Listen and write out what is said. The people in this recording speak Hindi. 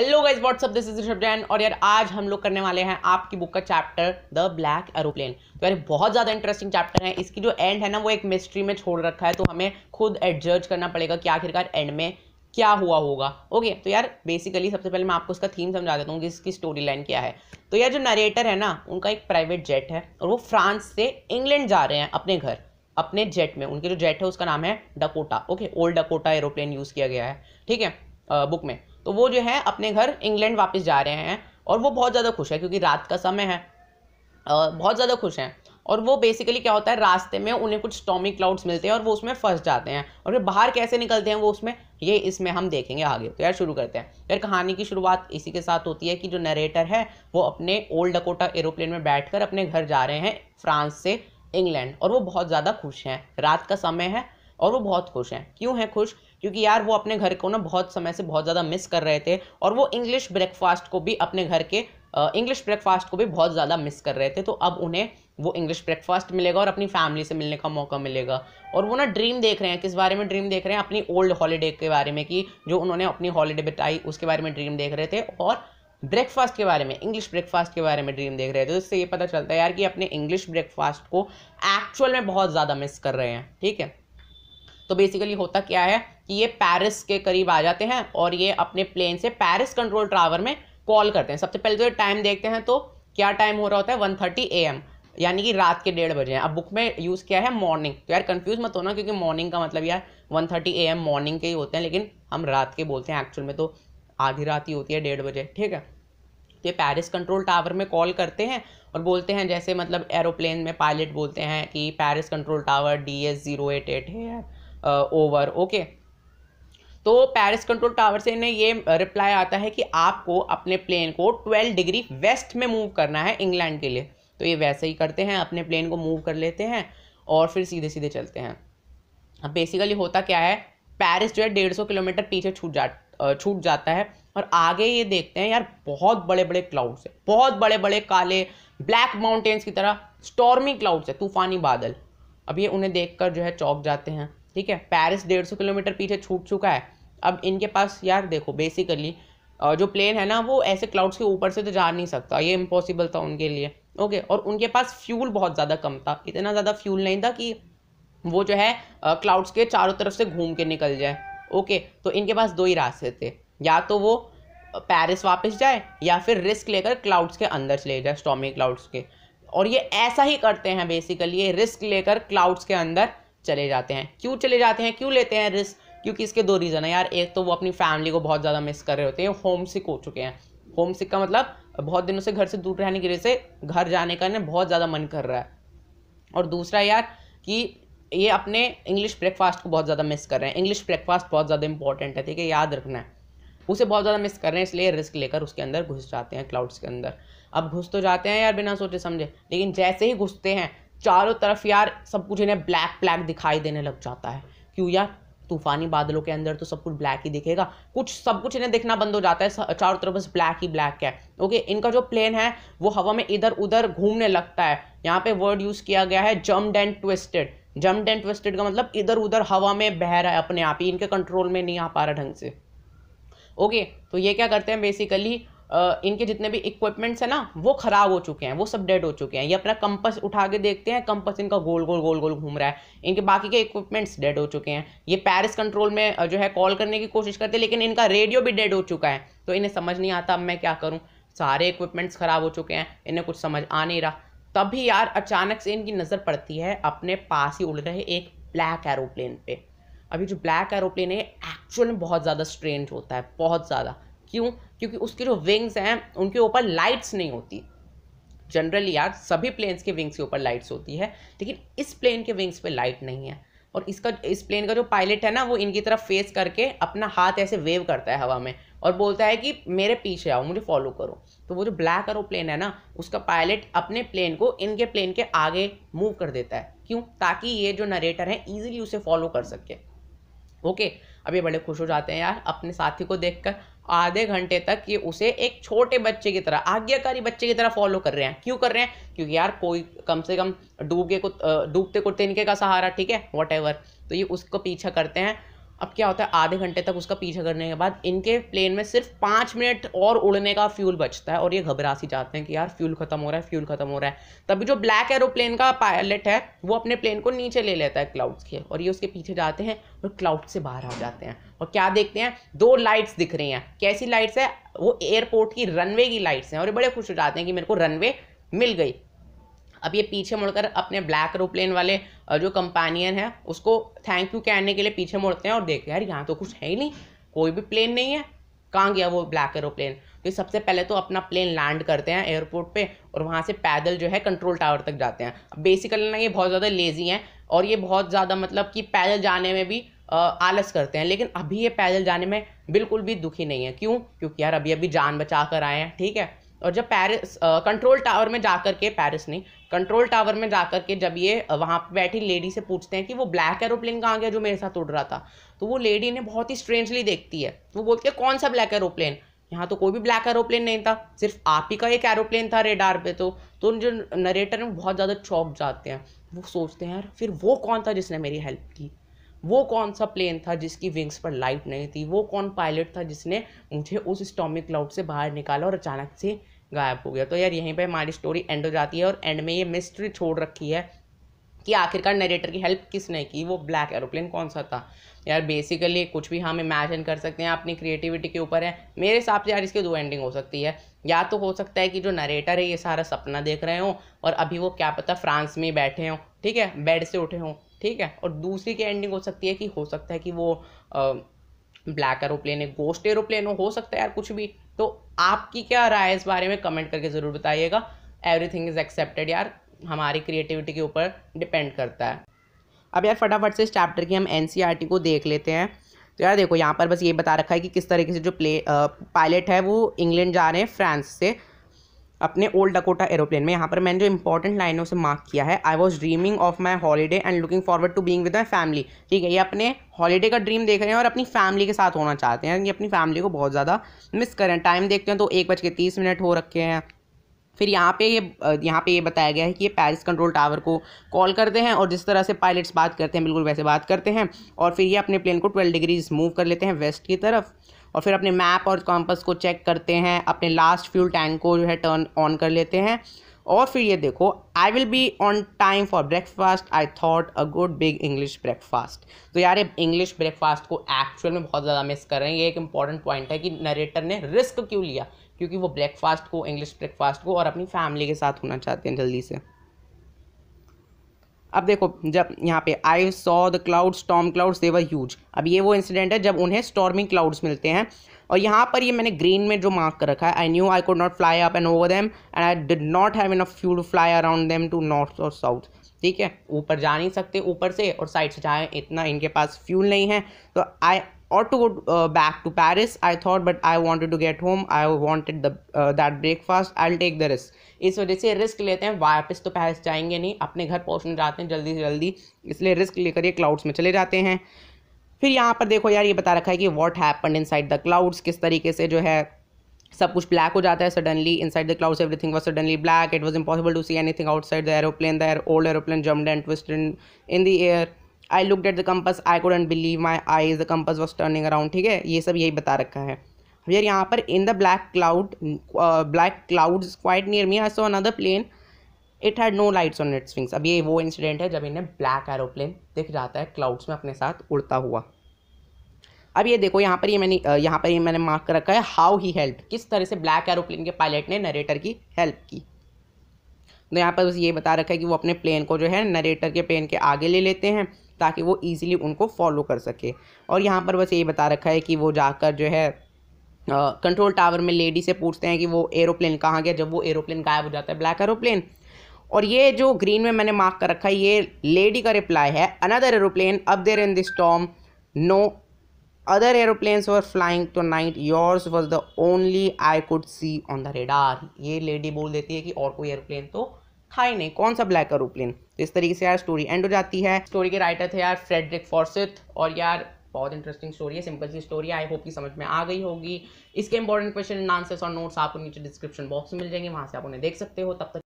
Hello guys what's up this is Rishabh Jain और यार आज हम लोग करने वाले हैं आपकी बुक का चैप्टर द ब्लैक एरोप्लेन तो यार बहुत ज़्यादा इंटरेस्टिंग चैप्टर है इसकी जो एंड है ना वो एक मिस्ट्री में छोड़ रखा है तो हमें खुद एडजर्ज करना पड़ेगा कि आखिरकार एंड में क्या हुआ होगा ओके तो यार बेसिकली सबसे पहले मैं आपको उसका थीम समझा देता हूँ कि इसकी स्टोरी लाइन क्या है तो यार जो नरेटर है ना उनका एक प्राइवेट जेट है और वो फ्रांस से इंग्लैंड जा रहे हैं अपने घर अपने जेट में उनके जो जेट है उसका नाम है Dakota okay old Dakota aeroplane use किया गया है ठीक है बुक में तो वो जो है अपने घर इंग्लैंड वापस जा रहे हैं और वो बहुत ज़्यादा खुश है क्योंकि रात का समय है बहुत ज़्यादा खुश हैं और वो बेसिकली क्या होता है रास्ते में उन्हें कुछ स्टॉमिक क्लाउड्स मिलते हैं और वो उसमें फंस जाते हैं और फिर बाहर कैसे निकलते हैं वो उसमें ये इसमें हम देखेंगे आगे तो यार शुरू करते हैं यार कहानी की शुरुआत इसी के साथ होती है कि जो नरेटर है वो अपने ओल्ड डकोटा एरोप्लेन में बैठ अपने घर जा रहे हैं फ्रांस से इंग्लैंड और वो बहुत ज़्यादा खुश हैं रात का समय है और वो बहुत खुश हैं क्यों हैं खुश क्योंकि यार वो अपने घर को ना बहुत समय से बहुत ज़्यादा मिस कर रहे थे और वो इंग्लिश ब्रेकफास्ट को भी अपने घर के इंग्लिश ब्रेकफास्ट को भी बहुत ज़्यादा मिस कर रहे थे तो अब उन्हें वो इंग्लिश ब्रेकफास्ट मिलेगा और अपनी फैमिली से मिलने का मौका मिलेगा और वो ना ड्रीम देख रहे हैं किस बारे में ड्रीम देख रहे हैं अपनी ओल्ड हॉलीडे के बारे में कि जो उन्होंने अपनी हॉलीडे बिताई उसके बारे में ड्रीम देख रहे थे और ब्रेकफास्ट के बारे में इंग्लिश ब्रेकफास्ट के बारे में ड्रीम देख रहे थे तो इससे ये पता चलता है यार कि अपने इंग्लिश ब्रेकफास्ट को एक्चुअल में बहुत ज़्यादा मिस कर रहे हैं ठीक है तो बेसिकली होता क्या है कि ये पेरिस के करीब आ जाते हैं और ये अपने प्लेन से पेरिस कंट्रोल टावर में कॉल करते हैं सबसे पहले तो टाइम देखते हैं तो क्या टाइम हो रहा होता है वन थर्टी ए एम यानी कि रात के डेढ़ बजे हैं अब बुक में यूज़ किया है मॉर्निंग तो यार कन्फ्यूज़ मत होना क्योंकि मॉर्निंग का मतलब यार one thirty A M morning के ही होते हैं लेकिन हम रात के बोलते हैं एक्चुअल में तो आधी रात ही होती है डेढ़ बजे ठीक है तो ये पेरिस कंट्रोल टावर में कॉल करते हैं और बोलते हैं जैसे मतलब एरोप्लेन में पायलट बोलते हैं कि Paris control tower D S zero eight eight है ओवर ओके तो पेरिस कंट्रोल टावर से इन्हें ये रिप्लाई आता है कि आपको अपने प्लेन को 12 डिग्री वेस्ट में मूव करना है इंग्लैंड के लिए तो ये वैसे ही करते हैं अपने प्लेन को मूव कर लेते हैं और फिर सीधे सीधे चलते हैं अब बेसिकली होता क्या है पेरिस जो है डेढ़ सौ किलोमीटर पीछे छूट जा छूट जाता है और आगे ये देखते हैं यार बहुत बड़े बड़े क्लाउड्स है बहुत बड़े बड़े काले ब्लैक माउंटेन्स की तरह स्टॉर्मी क्लाउड्स है तूफानी बादल अब ये उन्हें देखकर जो है चौक जाते हैं ठीक है पेरिस डेढ़ सौ किलोमीटर पीछे छूट चुका है अब इनके पास यार देखो बेसिकली जो प्लेन है ना वो ऐसे क्लाउड्स के ऊपर से तो जा नहीं सकता ये इम्पॉसिबल था उनके लिए ओके और उनके पास फ्यूल बहुत ज़्यादा कम था इतना ज़्यादा फ्यूल नहीं था कि वो जो है क्लाउड्स के चारों तरफ से घूम के निकल जाए ओके तो इनके पास दो ही रास्ते थे या तो वो पेरिस वापस जाए या फिर रिस्क लेकर क्लाउड्स के अंदर चले जाए स्टॉमी क्लाउड्स के और ये ऐसा ही करते हैं बेसिकली ये रिस्क लेकर क्लाउड्स के अंदर चले जाते हैं क्यों चले जाते हैं क्यों लेते हैं रिस्क क्योंकि इसके दो रीज़न है यार एक तो वो अपनी फैमिली को बहुत ज़्यादा मिस कर रहे होते हैं होम सिक हो चुके हैं होम सिक का मतलब बहुत दिनों से घर से दूर रहने की वजह से घर जाने का इन्हें बहुत ज़्यादा मन कर रहा है और दूसरा यार कि ये अपने इंग्लिश ब्रेकफास्ट को बहुत ज़्यादा मिस कर रहे हैं इंग्लिश ब्रेकफास्ट बहुत ज़्यादा इंपॉर्टेंट है ठीक है याद रखना है उसे बहुत ज़्यादा मिस कर रहे हैं इसलिए रिस्क लेकर उसके अंदर घुस जाते हैं क्लाउड्स के अंदर अब घुस तो जाते हैं यार बिना सोचे समझे लेकिन जैसे ही घुसते हैं चारों तरफ यार सब कुछ इन्हें ब्लैक ब्लैक दिखाई देने लग जाता है क्यों यार तूफानी बादलों के अंदर तो सब कुछ ब्लैक ही दिखेगा कुछ सब कुछ इन्हें दिखना बंद हो जाता है चारों तरफ बस ब्लैक ही ब्लैक है ओके इनका जो प्लेन है वो हवा में इधर उधर घूमने लगता है यहाँ पे वर्ड यूज़ किया गया है jump and twisted jump and twisted का मतलब इधर उधर हवा में बह रहा है अपने आप ही इनके कंट्रोल में नहीं आ पा रहा ढंग से ओके तो ये क्या करते हैं बेसिकली इनके जितने भी इक्विपमेंट्स हैं ना वो ख़राब हो चुके हैं वो सब डेड हो चुके हैं ये अपना कंपस उठा के देखते हैं कंपस इनका गोल गोल गोल गोल घूम रहा है इनके बाकी के इक्विपमेंट्स डेड हो चुके हैं ये पेरिस कंट्रोल में जो है कॉल करने की कोशिश करते हैं लेकिन इनका रेडियो भी डेड हो चुका है तो इन्हें समझ नहीं आता अब मैं क्या करूँ सारे इक्विपमेंट्स ख़राब हो चुके हैं इन्हें कुछ समझ आ नहीं रहा तभी यार अचानक से इनकी नज़र पड़ती है अपने पास ही उड़ रहे एक ब्लैक एरोप्लेन पे अभी जो ब्लैक एरोप्लेन है एक्चुअल में बहुत ज़्यादा स्ट्रेंज होता है बहुत ज़्यादा क्यों क्योंकि उसके जो विंग्स हैं उनके ऊपर लाइट्स नहीं होती जनरली यार सभी प्लेन्स के विंग्स के ऊपर लाइट्स होती है लेकिन इस प्लेन के विंग्स पे लाइट नहीं है और इसका इस प्लेन का जो पायलट है ना वो इनकी तरफ फेस करके अपना हाथ ऐसे वेव करता है हवा में और बोलता है कि मेरे पीछे आओ मुझे फॉलो करो तो वो जो ब्लैक प्लेन है ना उसका पायलट अपने प्लेन को इनके प्लेन के आगे मूव कर देता है क्यों ताकि ये जो नरेटर है ईजिली उसे फॉलो कर सके ओके अब ये बड़े खुश हो जाते हैं यार अपने साथी को देखकर आधे घंटे तक ये उसे एक छोटे बच्चे की तरह आज्ञाकारी बच्चे की तरह फॉलो कर रहे हैं क्यों कर रहे हैं क्योंकि यार कोई कम से कम डूबे को डूबते कुत्ते इनके का सहारा ठीक है वट तो ये उसको पीछा करते हैं अब क्या होता है आधे घंटे तक उसका पीछा करने के बाद इनके प्लेन में सिर्फ पाँच मिनट और उड़ने का फ्यूल बचता है और ये घबरा सी जाते हैं कि यार फ्यूल खत्म हो रहा है फ्यूल खत्म हो रहा है तभी जो ब्लैक एरोप्लेन का पायलट है वो अपने प्लेन को नीचे ले लेता है क्लाउड्स के और ये उसके पीछे जाते हैं और क्लाउड से बाहर आ जाते हैं और क्या देखते हैं दो लाइट्स दिख रही हैं कैसी लाइट्स है वो एयरपोर्ट की रनवे की लाइट्स हैं और ये बड़े खुश हो जाते हैं कि मेरे को रनवे मिल गई अब ये पीछे मुड़कर अपने ब्लैक एरोप्लेन वाले जो कंपेनियन है उसको थैंक यू कहने के लिए पीछे मुड़ते हैं और देखते हैं यार यहाँ तो कुछ है ही नहीं कोई भी प्लेन नहीं है कहाँ गया वो ब्लैक एरोप्लेन तो सबसे पहले तो अपना प्लेन लैंड करते हैं एयरपोर्ट पे और वहाँ से पैदल जो है कंट्रोल टावर तक जाते हैं बेसिकली ना ये बहुत ज़्यादा लेज़ी हैं और ये बहुत ज़्यादा मतलब कि पैदल जाने में भी आलस करते हैं लेकिन अभी ये पैदल जाने में बिल्कुल भी दुखी नहीं है क्यों क्योंकि यार अभी अभी जान बचा कर आए हैं ठीक है और जब पेरिस कंट्रोल टावर में जा कर के पेरिस ने कंट्रोल टावर में जा कर के जब ये वहाँ पर बैठी लेडी से पूछते हैं कि वो ब्लैक एरोप्लेन कहाँ गया जो मेरे साथ उड़ रहा था तो वो लेडी ने बहुत ही स्ट्रेंजली देखती है वो बोलती है कौन सा ब्लैक एरोप्लेन यहाँ तो कोई भी ब्लैक एरोप्लेन नहीं था सिर्फ आप ही का एक एरोप्लेन था रेडार पे तो तो जो नरेटर हैं बहुत ज़्यादा चौंक जाते हैं वो सोचते हैं यार फिर वो कौन था जिसने मेरी हेल्प की वो कौन सा प्लेन था जिसकी विंग्स पर लाइट नहीं थी वो कौन पायलट था जिसने मुझे उस स्टॉमिक क्लाउड से बाहर निकाला और अचानक से गायब हो गया तो यार यहीं पर हमारी स्टोरी एंड हो जाती है और एंड में ये मिस्ट्री छोड़ रखी है कि आखिरकार नरेटर की हेल्प किसने की वो ब्लैक एरोप्लेन कौन सा था यार बेसिकली कुछ भी हम इमेजिन कर सकते हैं अपनी क्रिएटिविटी के ऊपर है मेरे हिसाब से यार इसकी दो एंडिंग हो सकती है या तो हो सकता है कि जो नरेटर है ये सारा सपना देख रहे हों और अभी वो क्या पता फ्रांस में बैठे हों ठीक है बेड से उठे हों ठीक है और दूसरी की एंडिंग हो सकती है कि हो सकता है कि वो आ, ब्लैक एरोप्लेन है गोस्ट एरोप्लेन हो सकता है यार कुछ भी तो आपकी क्या राय इस बारे में कमेंट करके ज़रूर बताइएगा एवरीथिंग इज़ एक्सेप्टेड यार हमारी क्रिएटिविटी के ऊपर डिपेंड करता है अब यार फटाफट से इस चैप्टर की हम एन e को देख लेते हैं तो यार देखो यहाँ पर बस ये बता रखा है कि किस तरीके से जो प्ले पायलट है वो इंग्लैंड जा रहे हैं फ्रांस से अपने ओल्ड डकोटा एरोप्लेन में यहाँ पर मैंने जो इंपॉर्टेंट लाइनों से मार्क किया है I was dreaming of my holiday and looking forward to being with my family ठीक है ये अपने हॉलीडे का ड्रीम देख रहे हैं और अपनी फैमिली के साथ होना चाहते हैं ये अपनी फैमिली को बहुत ज़्यादा मिस करें टाइम देखते हैं तो एक बज के तीस मिनट हो रखे हैं फिर यहाँ पे ये यहाँ पे ये बताया गया है कि ये पैरिस कंट्रोल टावर को कॉल करते हैं और जिस तरह से पायलट्स बात करते हैं बिल्कुल वैसे बात करते हैं और फिर ये अपने प्लेन को ट्वेल्व डिग्रीज मूव कर लेते हैं वेस्ट की तरफ और फिर अपने मैप और कॉम्पस को चेक करते हैं अपने लास्ट फ्यूल टैंक को जो है टर्न ऑन कर लेते हैं और फिर ये देखो I will be on time for breakfast I thought a good big English breakfast तो यार ये इंग्लिश ब्रेकफास्ट को एक्चुअल में बहुत ज़्यादा मिस कर रहे हैं ये एक इंपॉर्टेंट पॉइंट है कि नरेटर ने रिस्क क्यों लिया क्योंकि वो ब्रेकफास्ट को इंग्लिश ब्रेकफास्ट को और अपनी फैमिली के साथ होना चाहते हैं जल्दी से अब देखो जब यहाँ पे I saw the cloud storm clouds they were huge अब ये वो इंसिडेंट है जब उन्हें स्टॉर्मिंग क्लाउड्स मिलते हैं और यहाँ पर ये मैंने ग्रीन में जो मार्क कर रखा है I knew I could not fly up and over them and I did not have enough fuel to fly around them to north और साउथ ठीक है ऊपर जा नहीं सकते ऊपर से और साइड से जाए इतना इनके पास फ्यूल नहीं है तो आई or to go uh, back to Paris. I thought, but I wanted to get home. I wanted the uh, that breakfast. I'll take the risk. इस वजह से रिस्क लेते हैं वापस तो पैरिस जाएंगे नहीं अपने घर पहुंचने जाते हैं जल्दी से जल्दी इसलिए रिस्क लेकर ये क्लाउड्स में चले जाते हैं फिर यहाँ पर देखो यार ये बता रखा है कि what happen inside the clouds किस तरीके से जो है सब कुछ ब्लैक हो जाता है suddenly inside the clouds everything was suddenly black it was impossible to see anything outside the aeroplane the old aeroplane jumped and twisted in the air I looked at the compass I couldn't believe my eyes the compass was turning around ठीक है ये सब यही बता रखा है फिर यहाँ पर in the black cloud black cloud quite near me I saw another plane it had no lights on its wings अब ये वो इंसिडेंट है जब इन्हें ब्लैक एरोप्लेन दिख जाता है क्लाउड्स में अपने साथ उड़ता हुआ अब ये देखो यहाँ पर ये मैंने uh, यहाँ पर ये मैंने मार्क कर रखा है हाउ ही हेल्प किस तरह से ब्लैक एरोप्लेन के पायलट ने नरेटर की हेल्प की तो यहाँ पर बस ये बता रखा है कि वो अपने प्लेन को जो है नरेटर के प्लेन के आगे ले लेते हैं ताकि वो ईज़िली उनको फॉलो कर सके और यहाँ पर बस ये बता रखा है कि वो जाकर जो है कंट्रोल टावर में लेडी से पूछते हैं कि वो एरोप्लेन कहाँ गया जब वो एरोप्लेन गायब हो जाता है ब्लैक एरोप्लेन और ये जो ग्रीन में मैंने मार्क कर रखा है ये लेडी का रिप्लाई है अनदर एरोप्लेन अब there in this storm no other aeroplane were flying tonight yours was the only I could see on the radar ये लेडी बोल देती है कि और कोई एरोप्लेन तो हाई नहीं कौन सा ब्लैक एरोप्लेन तो इस तरीके से यार स्टोरी एंड हो जाती है स्टोरी के राइटर थे यार फ्रेडरिक फॉर्सिथ और यार बहुत इंटरेस्टिंग स्टोरी है सिंपल सी स्टोरी आई होप की समझ में आ गई होगी इसके इंपॉर्टेंट क्वेश्चन आंसर्स और नोट्स आपको नीचे डिस्क्रिप्शन बॉक्स में मिल जाएंगे वहाँ से आप उन्हें देख सकते हो तब तक